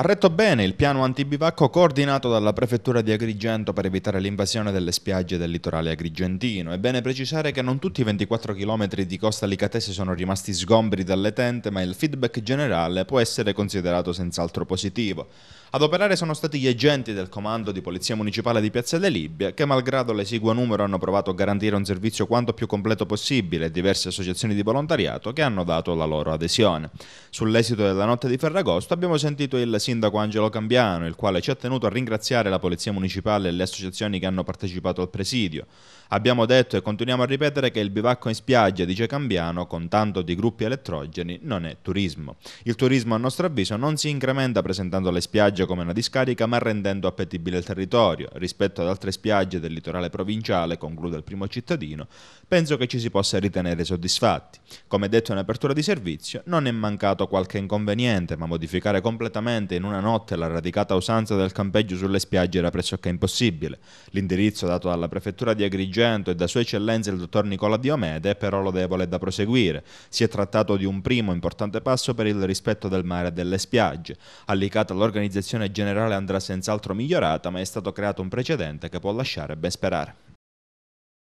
Ha retto bene il piano antibivacco coordinato dalla prefettura di Agrigento per evitare l'invasione delle spiagge del litorale agrigentino. È bene precisare che non tutti i 24 km di costa licatese sono rimasti sgombri dalle tente, ma il feedback generale può essere considerato senz'altro positivo. Ad operare sono stati gli agenti del comando di Polizia Municipale di Piazza delle Libbie, che malgrado l'esiguo numero hanno provato a garantire un servizio quanto più completo possibile e diverse associazioni di volontariato che hanno dato la loro adesione. Sull'esito della notte di Ferragosto abbiamo sentito il sindaco Angelo Cambiano, il quale ci ha tenuto a ringraziare la Polizia Municipale e le associazioni che hanno partecipato al presidio. Abbiamo detto e continuiamo a ripetere che il bivacco in spiaggia, dice Cambiano, con tanto di gruppi elettrogeni, non è turismo. Il turismo, a nostro avviso, non si incrementa presentando le spiagge come una discarica, ma rendendo appetibile il territorio. Rispetto ad altre spiagge del litorale provinciale, conclude il primo cittadino, penso che ci si possa ritenere soddisfatti. Come detto in apertura di servizio, non è mancato qualche inconveniente, ma modificare completamente in una notte la radicata usanza del campeggio sulle spiagge era pressoché impossibile. L'indirizzo dato dalla prefettura di Agrigento e da Sua Eccellenza il dottor Nicola Diomede è però lodevole e da proseguire. Si è trattato di un primo importante passo per il rispetto del mare e delle spiagge. Allicata l'organizzazione generale andrà senz'altro migliorata, ma è stato creato un precedente che può lasciare ben sperare.